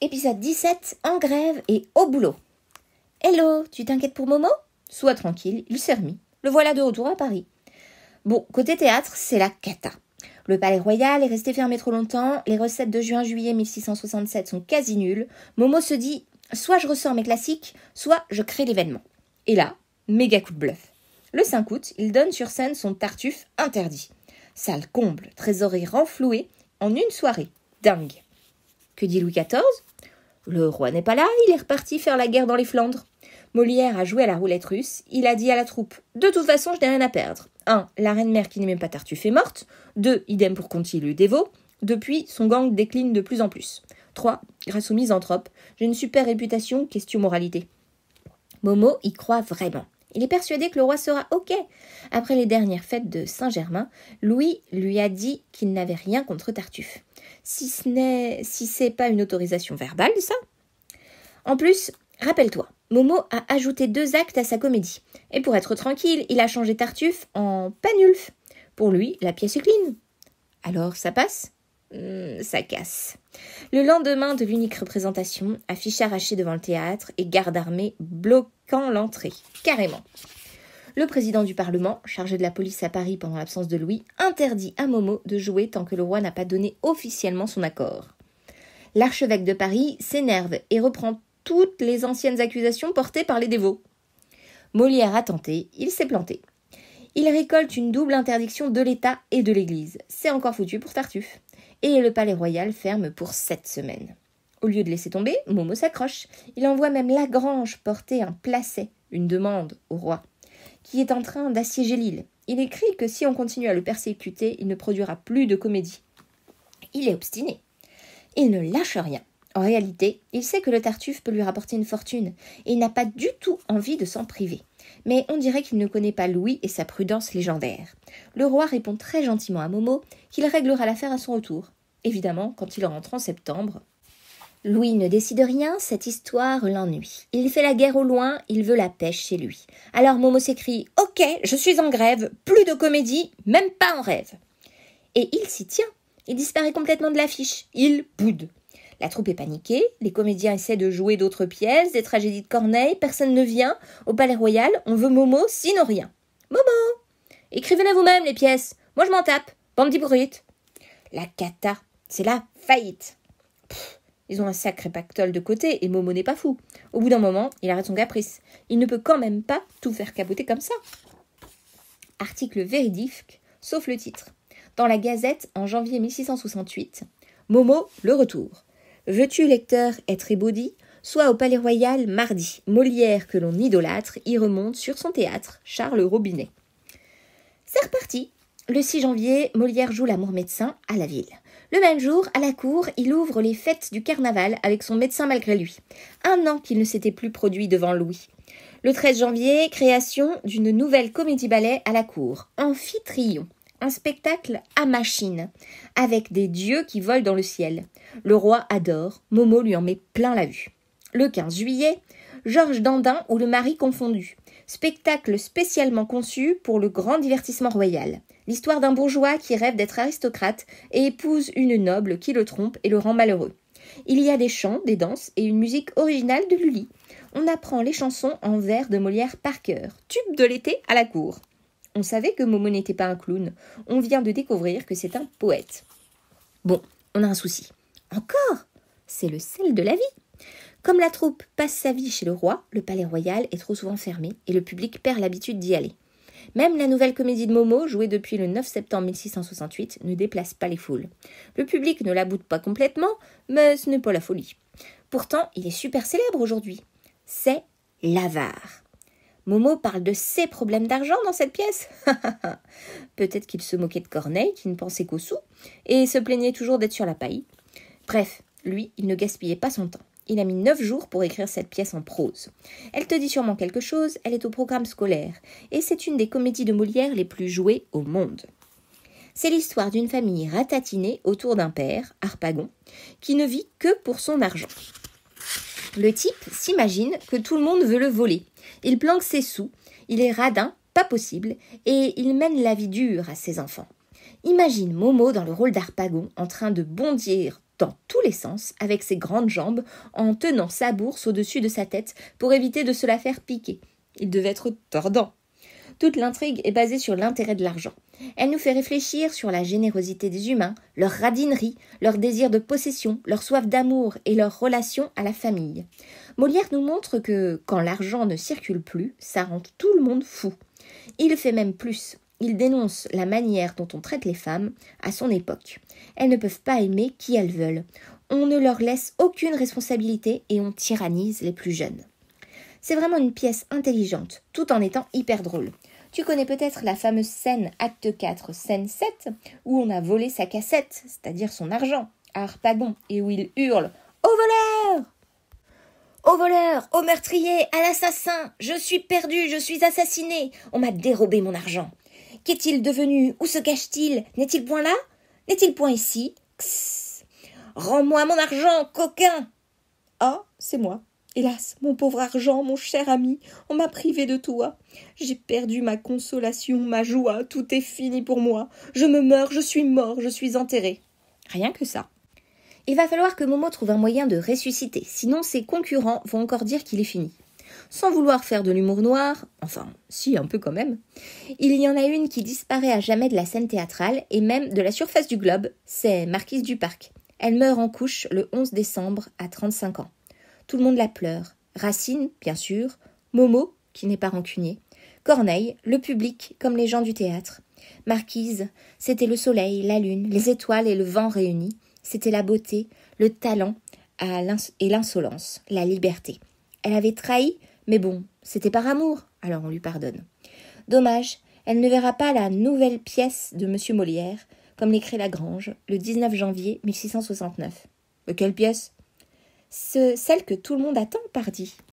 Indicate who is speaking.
Speaker 1: Épisode 17, en grève et au boulot. Hello, tu t'inquiètes pour Momo Sois tranquille, il s'est remis. Le voilà de retour à Paris. Bon, côté théâtre, c'est la cata. Le Palais Royal est resté fermé trop longtemps, les recettes de juin-juillet 1667 sont quasi nulles. Momo se dit soit je ressors mes classiques, soit je crée l'événement. Et là, méga coup de bluff. Le 5 août, il donne sur scène son Tartuffe interdit. Salle comble, trésorerie renflouée, en une soirée. Dingue. Que dit Louis XIV le roi n'est pas là, il est reparti faire la guerre dans les Flandres. Molière a joué à la roulette russe, il a dit à la troupe De toute façon, je n'ai rien à perdre. 1. La reine mère qui n'aimait pas tartuffe est morte. 2. Idem pour Conti le dévot. Depuis, son gang décline de plus en plus. 3. Grâce aux misanthropes, j'ai une super réputation question moralité. Momo y croit vraiment. Il est persuadé que le roi sera OK. Après les dernières fêtes de Saint-Germain, Louis lui a dit qu'il n'avait rien contre Tartuffe si ce n'est si c'est pas une autorisation verbale, ça. En plus, rappelle-toi, Momo a ajouté deux actes à sa comédie. Et pour être tranquille, il a changé Tartuffe en Panulf. Pour lui, la pièce est clean. Alors, ça passe hmm, ça casse. Le lendemain de l'unique représentation, affiche arrachée devant le théâtre et garde armée bloquant l'entrée. Carrément le président du Parlement, chargé de la police à Paris pendant l'absence de Louis, interdit à Momo de jouer tant que le roi n'a pas donné officiellement son accord. L'archevêque de Paris s'énerve et reprend toutes les anciennes accusations portées par les dévots. Molière a tenté, il s'est planté. Il récolte une double interdiction de l'État et de l'Église. C'est encore foutu pour Tartuffe. Et le palais royal ferme pour sept semaines. Au lieu de laisser tomber, Momo s'accroche. Il envoie même Lagrange porter un placet, une demande au roi qui est en train d'assiéger l'île. Il écrit que si on continue à le persécuter, il ne produira plus de comédie. Il est obstiné. Il ne lâche rien. En réalité, il sait que le Tartuffe peut lui rapporter une fortune, et il n'a pas du tout envie de s'en priver. Mais on dirait qu'il ne connaît pas Louis et sa prudence légendaire. Le roi répond très gentiment à Momo qu'il réglera l'affaire à son retour. Évidemment, quand il rentre en septembre, Louis ne décide rien, cette histoire l'ennuie. Il fait la guerre au loin, il veut la pêche chez lui. Alors Momo s'écrie Ok, je suis en grève, plus de comédie, même pas en rêve. Et il s'y tient. Il disparaît complètement de l'affiche. Il boude. La troupe est paniquée, les comédiens essaient de jouer d'autres pièces, des tragédies de Corneille, personne ne vient. Au Palais Royal, on veut Momo, sinon rien. Momo Écrivez-les vous-même les pièces. Moi je m'en tape. Bande brut !» La cata, c'est la faillite. Ils ont un sacré pactole de côté et Momo n'est pas fou. Au bout d'un moment, il arrête son caprice. Il ne peut quand même pas tout faire caboter comme ça. Article véridique, sauf le titre. Dans la Gazette, en janvier 1668, Momo, le retour. Veux-tu, lecteur, être ébaudi Soit au Palais Royal mardi. Molière, que l'on idolâtre, y remonte sur son théâtre, Charles Robinet. C'est reparti le 6 janvier, Molière joue l'amour médecin à la ville. Le même jour, à la cour, il ouvre les fêtes du carnaval avec son médecin malgré lui. Un an qu'il ne s'était plus produit devant Louis. Le 13 janvier, création d'une nouvelle comédie-ballet à la cour, Amphitryon. Un spectacle à machine, avec des dieux qui volent dans le ciel. Le roi adore, Momo lui en met plein la vue. Le 15 juillet, Georges Dandin ou le mari confondu. Spectacle spécialement conçu pour le grand divertissement royal l'histoire d'un bourgeois qui rêve d'être aristocrate et épouse une noble qui le trompe et le rend malheureux. Il y a des chants, des danses et une musique originale de Lully. On apprend les chansons en vers de Molière par cœur, tube de l'été à la cour. On savait que Momo n'était pas un clown, on vient de découvrir que c'est un poète. Bon, on a un souci. Encore C'est le sel de la vie. Comme la troupe passe sa vie chez le roi, le palais royal est trop souvent fermé et le public perd l'habitude d'y aller. Même la nouvelle comédie de Momo, jouée depuis le 9 septembre 1668, ne déplace pas les foules. Le public ne la pas complètement, mais ce n'est pas la folie. Pourtant, il est super célèbre aujourd'hui. C'est l'avare. Momo parle de ses problèmes d'argent dans cette pièce. Peut-être qu'il se moquait de Corneille, qui ne pensait qu'aux sous, et se plaignait toujours d'être sur la paille. Bref, lui, il ne gaspillait pas son temps. Il a mis neuf jours pour écrire cette pièce en prose. Elle te dit sûrement quelque chose, elle est au programme scolaire, et c'est une des comédies de Molière les plus jouées au monde. C'est l'histoire d'une famille ratatinée autour d'un père, Harpagon, qui ne vit que pour son argent. Le type s'imagine que tout le monde veut le voler. Il planque ses sous, il est radin, pas possible, et il mène la vie dure à ses enfants. Imagine Momo dans le rôle d'Arpagon en train de bondir dans tous les sens avec ses grandes jambes en tenant sa bourse au-dessus de sa tête pour éviter de se la faire piquer. Il devait être tordant. Toute l'intrigue est basée sur l'intérêt de l'argent. Elle nous fait réfléchir sur la générosité des humains, leur radinerie, leur désir de possession, leur soif d'amour et leur relation à la famille. Molière nous montre que quand l'argent ne circule plus, ça rend tout le monde fou. Il fait même plus. Il dénonce la manière dont on traite les femmes à son époque. Elles ne peuvent pas aimer qui elles veulent. On ne leur laisse aucune responsabilité et on tyrannise les plus jeunes. C'est vraiment une pièce intelligente, tout en étant hyper drôle. Tu connais peut-être la fameuse scène acte 4, scène 7, où on a volé sa cassette, c'est-à-dire son argent, à ah, Arpagon, et où il hurle Au voleur au voleur, au meurtrier, à l'assassin, je suis perdu, je suis assassiné, on m'a dérobé mon argent. Qu'est-il devenu Où se cache-t-il N'est-il point là N'est-il point ici Rends-moi mon argent, coquin Ah, c'est moi. Hélas, mon pauvre argent, mon cher ami, on m'a privé de toi. J'ai perdu ma consolation, ma joie, tout est fini pour moi. Je me meurs, je suis mort, je suis enterré. Rien que ça. Il va falloir que Momo trouve un moyen de ressusciter, sinon ses concurrents vont encore dire qu'il est fini sans vouloir faire de l'humour noir, enfin si un peu quand même, il y en a une qui disparaît à jamais de la scène théâtrale et même de la surface du globe, c'est Marquise du Parc. Elle meurt en couche le 11 décembre à 35 ans. Tout le monde la pleure. Racine, bien sûr, Momo, qui n'est pas rancunier, Corneille, le public, comme les gens du théâtre. Marquise, c'était le soleil, la lune, les étoiles et le vent réunis. C'était la beauté, le talent et l'insolence, la liberté. Elle avait trahi mais bon, c'était par amour, alors on lui pardonne. Dommage, elle ne verra pas la nouvelle pièce de M. Molière, comme l'écrit Lagrange, le 19 janvier 1669. quelle pièce Celle que tout le monde attend, pardi,